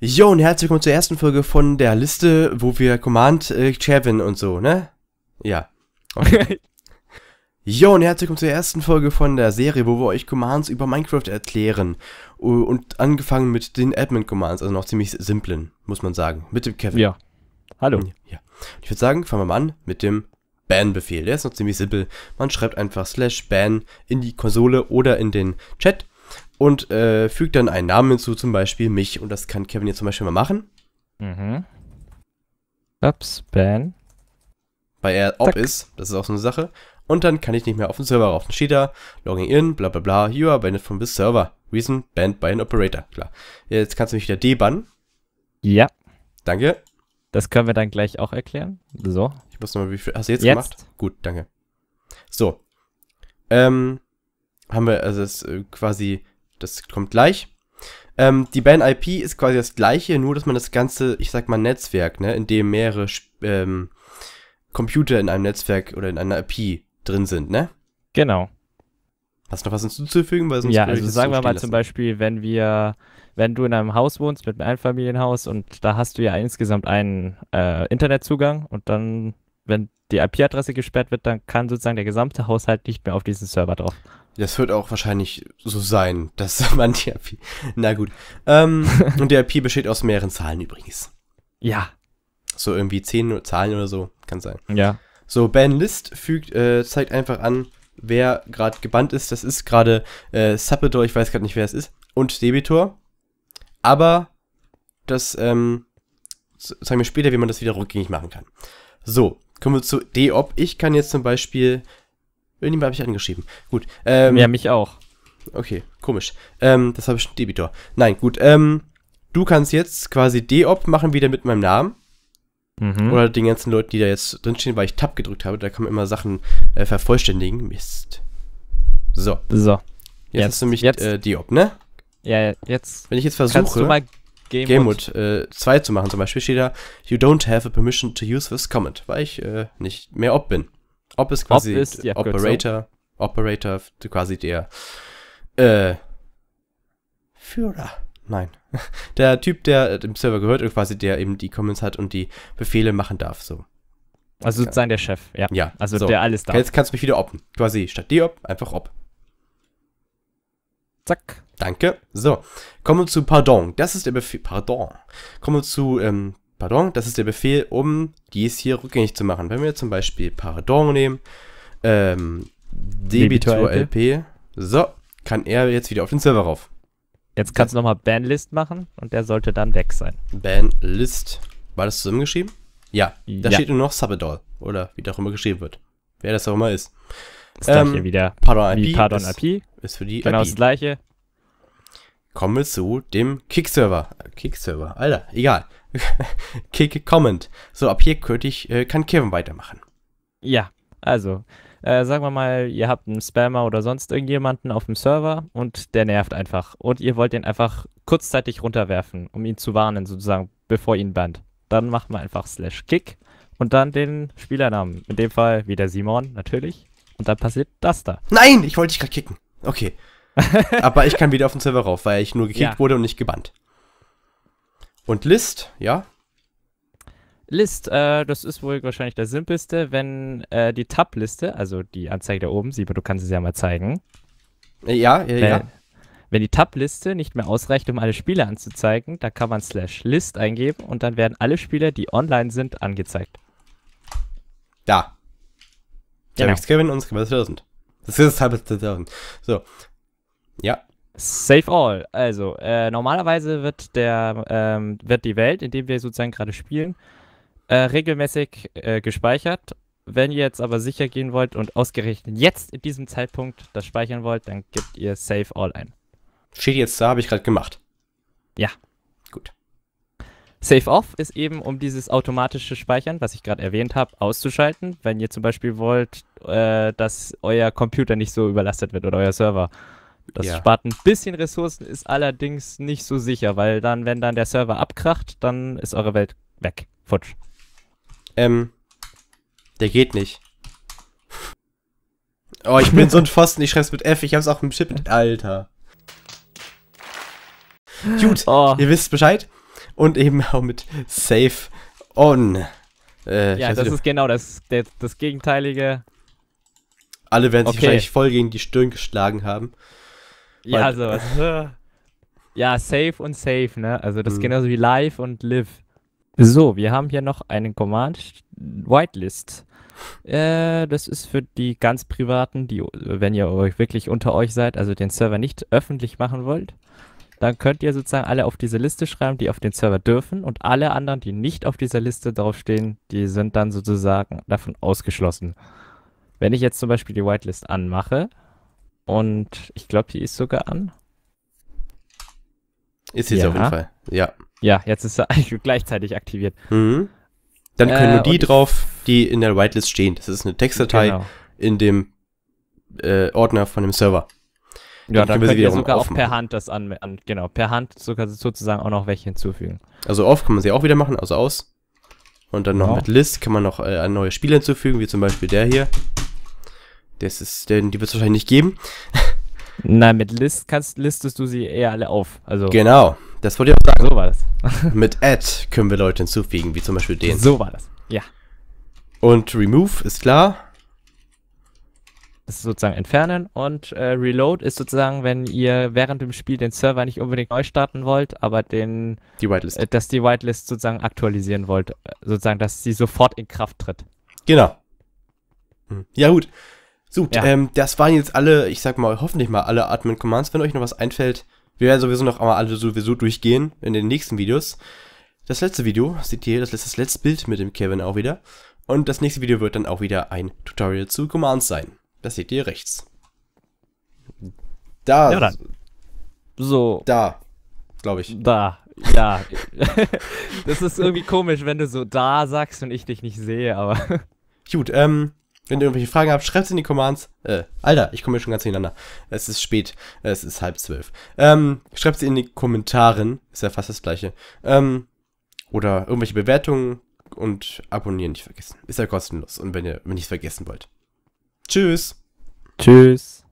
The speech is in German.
Jo und herzlich willkommen zur ersten Folge von der Liste, wo wir Command äh, Chevin und so, ne? Ja. Okay. jo und herzlich willkommen zur ersten Folge von der Serie, wo wir euch Commands über Minecraft erklären. Und angefangen mit den Admin-Commands, also noch ziemlich simplen, muss man sagen. Mit dem Kevin. Ja. Hallo. Ja. Ich würde sagen, fangen wir mal an mit dem Ban-Befehl. Der ist noch ziemlich simpel. Man schreibt einfach slash ban in die Konsole oder in den Chat und äh, fügt dann einen Namen hinzu, zum Beispiel mich. Und das kann Kevin jetzt zum Beispiel mal machen. Mhm. Ups, Ben. Weil er ob ist, das ist auch so eine Sache. Und dann kann ich nicht mehr auf den Server rauf. Dann steht da, logging in, bla bla bla, you are banned from this server. Reason banned by an operator. Klar. Jetzt kannst du mich wieder debannen. Ja. Danke. Das können wir dann gleich auch erklären. So. Ich muss nochmal, wie viel. Hast du jetzt, jetzt gemacht? Gut, danke. So. Ähm, haben wir, also es äh, quasi das kommt gleich. Ähm, die BAN-IP ist quasi das gleiche, nur dass man das ganze, ich sag mal, Netzwerk, ne, in dem mehrere ähm, Computer in einem Netzwerk oder in einer IP drin sind, ne? Genau. Hast du noch was hinzuzufügen? Weil sonst ja, also sagen wir mal lassen. zum Beispiel, wenn wir, wenn du in einem Haus wohnst mit einem Einfamilienhaus und da hast du ja insgesamt einen äh, Internetzugang und dann, wenn die IP-Adresse gesperrt wird, dann kann sozusagen der gesamte Haushalt nicht mehr auf diesen Server drauf. Das wird auch wahrscheinlich so sein, dass man die IP. Na gut. Ähm, und die IP besteht aus mehreren Zahlen übrigens. Ja. So irgendwie zehn Zahlen oder so, kann sein. Ja. So, Ben List fügt, äh, zeigt einfach an, wer gerade gebannt ist. Das ist gerade äh, Suppetor, ich weiß gerade nicht, wer es ist, und Debitor. Aber das ähm, sagen wir später, wie man das wieder rückgängig machen kann. So, kommen wir zu DOP. Ich kann jetzt zum Beispiel Irgendjemand habe ich angeschrieben. Gut. Ähm, ja, mich auch. Okay, komisch. Ähm, das habe ich schon Debitor. Nein, gut. Ähm, du kannst jetzt quasi Deop machen wieder mit meinem Namen. Mhm. Oder den ganzen Leuten, die da jetzt drinstehen, weil ich Tab gedrückt habe. Da kann man immer Sachen äh, vervollständigen. Mist. So. So. Jetzt, jetzt hast du mich jetzt. Äh, Deop, ne? Ja, jetzt. Wenn ich jetzt versuche, Game, Game Mode äh, 2 zu machen, zum Beispiel steht da, you don't have a permission to use this comment, weil ich äh, nicht mehr ob bin ob es quasi Op ist Operator, Operator, quasi der äh, Führer. Nein. Der Typ, der äh, dem Server gehört und quasi der eben die Comments hat und die Befehle machen darf, so. Also sozusagen der Chef, ja. Ja. Also so. der alles darf. Jetzt kannst du mich wieder oppen. Quasi statt op, einfach op. Zack. Danke. So. Kommen wir zu Pardon. Das ist der Befehl. Pardon. Kommen wir zu ähm, Pardon, das ist der Befehl, um dies hier rückgängig zu machen. Wenn wir zum Beispiel Pardon nehmen, ähm, Debitor LP, so, kann er jetzt wieder auf den Server rauf. Jetzt kannst du nochmal Banlist machen und der sollte dann weg sein. Banlist. War das zusammengeschrieben? Ja. Da ja. steht nur noch Subadol. Oder wie auch immer geschrieben wird. Wer das auch immer ist. Ist ähm, hier wieder. Pardon IP. Pardon IP. Ist für die. Genau IP. das gleiche komme zu dem Kick-Server. Kick-Server, Alter, egal. Kick-Comment. So, ab hier könnte ich, äh, kann Kevin weitermachen. Ja, also, äh, sagen wir mal, ihr habt einen Spammer oder sonst irgendjemanden auf dem Server und der nervt einfach. Und ihr wollt ihn einfach kurzzeitig runterwerfen, um ihn zu warnen, sozusagen, bevor ihn bannt. Dann macht man einfach slash kick und dann den Spielernamen. In dem Fall wieder Simon, natürlich. Und dann passiert das da. Nein, ich wollte dich gerade kicken. Okay. Aber ich kann wieder auf den Server rauf, weil ich nur gekickt ja. wurde und nicht gebannt. Und List, ja? List, äh, das ist wohl wahrscheinlich der simpelste, wenn äh, die Tab-Liste, also die Anzeige da oben, Sieber, du kannst es ja mal zeigen. Äh, ja, ja, wenn, ja. Wenn die Tab-Liste nicht mehr ausreicht, um alle Spiele anzuzeigen, da kann man slash List eingeben und dann werden alle Spiele, die online sind, angezeigt. Da. Genau. Kevin und Skipper 2000. Das ist halb 2000. So, ja. Save all. Also, äh, normalerweise wird, der, ähm, wird die Welt, in der wir sozusagen gerade spielen, äh, regelmäßig äh, gespeichert. Wenn ihr jetzt aber sicher gehen wollt und ausgerechnet jetzt in diesem Zeitpunkt das speichern wollt, dann gebt ihr Save all ein. Steht jetzt da, habe ich gerade gemacht. Ja. Gut. Save Off ist eben, um dieses automatische Speichern, was ich gerade erwähnt habe, auszuschalten, wenn ihr zum Beispiel wollt, äh, dass euer Computer nicht so überlastet wird oder euer Server. Das ja. spart ein bisschen Ressourcen, ist allerdings nicht so sicher, weil dann, wenn dann der Server abkracht, dann ist eure Welt weg. Futsch. Ähm, der geht nicht. Oh, ich bin so ein Pfosten, ich schreib's mit F, ich hab's auch im Chip Alter. Gut, oh. ihr wisst Bescheid. Und eben auch mit Safe On. Äh, ja, das wieder. ist genau das, der, das Gegenteilige. Alle werden okay. sich wahrscheinlich voll gegen die Stirn geschlagen haben. Ja, sowas. ja, safe und safe, ne? Also das mhm. ist genauso wie live und live. So, wir haben hier noch einen Command Whitelist. Äh, das ist für die ganz privaten, die, wenn ihr euch wirklich unter euch seid, also den Server nicht öffentlich machen wollt, dann könnt ihr sozusagen alle auf diese Liste schreiben, die auf den Server dürfen und alle anderen, die nicht auf dieser Liste draufstehen, die sind dann sozusagen davon ausgeschlossen. Wenn ich jetzt zum Beispiel die Whitelist anmache, und ich glaube, die ist sogar an. Ist jetzt ja. auf jeden Fall, ja. Ja, jetzt ist sie eigentlich gleichzeitig aktiviert. Mhm. Dann können äh, nur die drauf, die in der Whitelist stehen. Das ist eine Textdatei genau. in dem äh, Ordner von dem Server. Ja, dann, dann können wir sie sogar auch per Hand das an, an, genau, per Hand sogar sozusagen auch noch welche hinzufügen. Also auf kann man sie auch wieder machen, also aus. Und dann noch genau. mit List kann man noch äh, neue Spiele hinzufügen, wie zum Beispiel der hier. Das ist, denn die wird es wahrscheinlich nicht geben. Nein, mit List kannst, listest du sie eher alle auf. Also genau, das wollte ich auch sagen. So war das. mit Add können wir Leute hinzufügen, wie zum Beispiel den. So war das, ja. Und Remove ist klar. Das ist sozusagen entfernen und äh, Reload ist sozusagen, wenn ihr während dem Spiel den Server nicht unbedingt neu starten wollt, aber den die Whitelist. Äh, dass die Whitelist sozusagen aktualisieren wollt, äh, sozusagen, dass sie sofort in Kraft tritt. Genau. Hm. Ja gut, Gut, ja. ähm, das waren jetzt alle, ich sag mal, hoffentlich mal alle Admin Commands. Wenn euch noch was einfällt, wir werden sowieso noch einmal alle sowieso durchgehen in den nächsten Videos. Das letzte Video, seht ihr, das, das letzte Bild mit dem Kevin auch wieder. Und das nächste Video wird dann auch wieder ein Tutorial zu Commands sein. Das seht ihr rechts. Da. Ja, dann. so. Da. Glaube ich. Da. Ja. das ist irgendwie komisch, wenn du so da sagst und ich dich nicht sehe, aber. Gut, ähm, wenn ihr irgendwelche Fragen habt, schreibt es in die Commands. Äh, Alter, ich komme hier schon ganz durcheinander. Es ist spät. Es ist halb zwölf. Ähm, schreibt sie in die Kommentaren. Ist ja fast das gleiche. Ähm, oder irgendwelche Bewertungen und abonnieren nicht vergessen. Ist ja kostenlos. Und wenn ihr wenn nicht vergessen wollt. Tschüss. Tschüss.